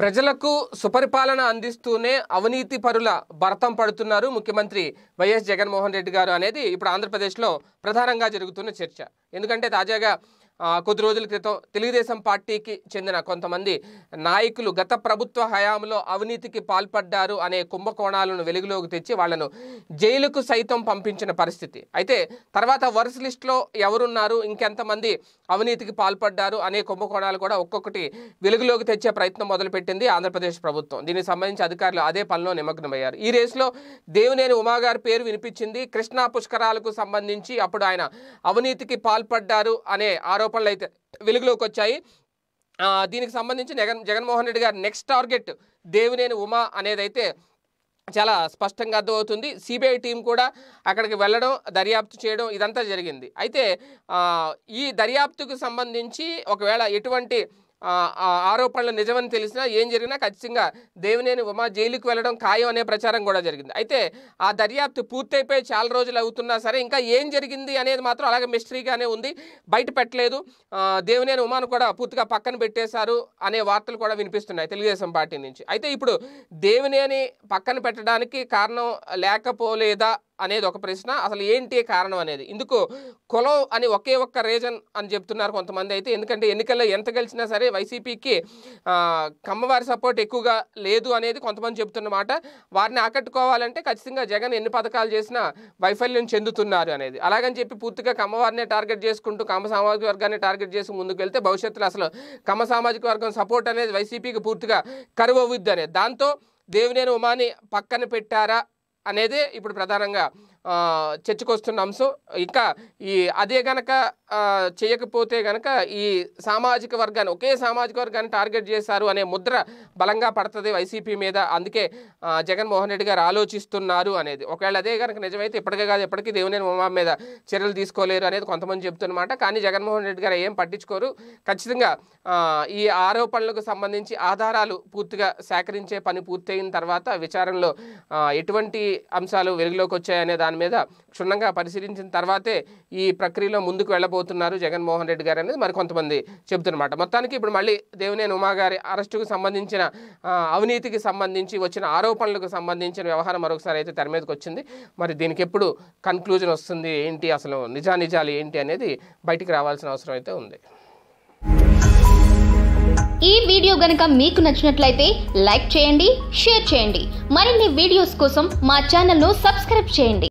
ప్రజలకు సుపరిపాలన అందిస్తూనే అవినీతి పరుల భరతం పడుతున్నారు ముఖ్యమంత్రి వైఎస్ జగన్మోహన్ రెడ్డి గారు అనేది ఇప్పుడు ఆంధ్రప్రదేశ్లో ప్రధానంగా జరుగుతున్న చర్చ ఎందుకంటే తాజాగా కొద్ది రోజుల క్రితం తెలుగుదేశం పార్టీకి చెందిన కొంతమంది నాయకులు గత ప్రభుత్వ హయాంలో అవినీతికి పాల్పడ్డారు అనే కుంభకోణాలను వెలుగులోకి తెచ్చి వాళ్లను జైలుకు సైతం పంపించిన పరిస్థితి అయితే తర్వాత వరుస లిస్ట్లో ఎవరున్నారు ఇంకెంతమంది అవినీతికి పాల్పడ్డారు అనే కుంభకోణాలు కూడా ఒక్కొక్కటి వెలుగులోకి తెచ్చే ప్రయత్నం మొదలుపెట్టింది ఆంధ్రప్రదేశ్ ప్రభుత్వం దీనికి సంబంధించి అధికారులు అదే పనిలో నిమగ్నమయ్యారు ఈ రేసులో దేవినేని ఉమాగారి పేరు వినిపించింది కృష్ణా పుష్కరాలకు సంబంధించి అప్పుడు ఆయన అవినీతికి పాల్పడ్డారు అనే ఆరోపణ ఆరోపణలు అయితే వెలుగులోకి వచ్చాయి దీనికి సంబంధించి జగన్ జగన్మోహన్ రెడ్డి గారు నెక్స్ట్ టార్గెట్ దేవినేని ఉమా అనేదైతే చాలా స్పష్టంగా అర్థమవుతుంది సిబిఐ టీం కూడా అక్కడికి వెళ్ళడం దర్యాప్తు చేయడం ఇదంతా జరిగింది అయితే ఈ దర్యాప్తుకు సంబంధించి ఒకవేళ ఎటువంటి ఆరోపణలు నిజమని తెలిసినా ఏం జరిగినా ఖచ్చితంగా దేవినేని ఉమా జైలుకు వెళ్ళడం ఖాయం అనే ప్రచారం కూడా జరిగింది అయితే ఆ దర్యాప్తు పూర్తయిపోయి చాలా రోజులు అవుతున్నా సరే ఇంకా ఏం జరిగింది అనేది మాత్రం అలాగే మిస్టరీగానే ఉంది బయట పెట్టలేదు దేవినేని ఉమాను కూడా పూర్తిగా పక్కన పెట్టేశారు అనే వార్తలు కూడా వినిపిస్తున్నాయి తెలుగుదేశం పార్టీ నుంచి అయితే ఇప్పుడు దేవినేని పక్కన పెట్టడానికి కారణం లేకపోలేదా అనేది ఒక ప్రశ్న అసలు ఏంటి కారణం అనేది ఇందుకు కులం అని ఒకే ఒక్క రీజన్ అని చెప్తున్నారు కొంతమంది అయితే ఎందుకంటే ఎన్నికల్లో ఎంత గెలిచినా సరే వైసీపీకి కమ్మవారి సపోర్ట్ ఎక్కువగా లేదు అనేది కొంతమంది చెప్తున్నమాట వారిని ఆకట్టుకోవాలంటే ఖచ్చితంగా జగన్ ఎన్ని పథకాలు చేసినా వైఫల్యం చెందుతున్నారు అనేది అలాగని చెప్పి పూర్తిగా కమ్మవారినే టార్గెట్ చేసుకుంటూ కమ్మ సామాజిక వర్గాన్ని టార్గెట్ చేసి ముందుకు వెళ్తే భవిష్యత్తులో అసలు కమ్మ సామాజిక వర్గం సపోర్ట్ అనేది వైసీపీకి పూర్తిగా కరువవుద్ది అనేది దాంతో దేవినేని ఉమాని పక్కన పెట్టారా అనేది ఇప్పుడు ప్రధానంగా చర్చకొస్తున్న అంశం ఇంకా ఈ అదే గనక చేయకపోతే గనక ఈ సామాజిక వర్గాన్ని ఒకే సామాజిక వర్గాన్ని టార్గెట్ చేశారు అనే ముద్ర బలంగా పడుతుంది వైసీపీ మీద అందుకే జగన్మోహన్ రెడ్డి గారు ఆలోచిస్తున్నారు అనేది ఒకవేళ అదే కనుక నిజమైతే ఇప్పటికే కాదు ఇప్పటికీ దేవునేని ఉమా మీద చర్యలు తీసుకోలేరు అనేది కొంతమంది చెప్తున్నమాట కానీ జగన్మోహన్ రెడ్డి గారు ఏం పట్టించుకోరు ఖచ్చితంగా ఈ ఆరోపణలకు సంబంధించి ఆధారాలు పూర్తిగా సేకరించే పని పూర్తయిన తర్వాత విచారణలో ఎటువంటి అంశాలు వెలుగులోకి వచ్చాయనే దాని దాని మీద క్షుణ్ణంగా పరిశీలించిన తర్వాతే ఈ ప్రక్రియలో ముందుకు వెళ్ళబోతున్నారు జగన్మోహన్ రెడ్డి గారు అనేది మరి కొంతమంది చెబుతున్నమాట మొత్తానికి ఇప్పుడు మళ్ళీ దేవినేని ఉమాగారి అరెస్టుకు సంబంధించిన అవినీతికి సంబంధించి వచ్చిన ఆరోపణలకు సంబంధించిన వ్యవహారం మరొకసారి అయితే తెర మీదకి వచ్చింది మరి దీనికి ఎప్పుడు కన్క్లూజన్ వస్తుంది ఏంటి అసలు నిజానిజాలు ఏంటి అనేది బయటికి రావాల్సిన అవసరం అయితే ఉంది ఈ వీడియో గనక మీకు నచ్చినట్లయితే లైక్ చేయండి షేర్ చేయండి మరిన్ని వీడియోస్ కోసం మా ఛానల్ను సబ్స్క్రైబ్ చేయండి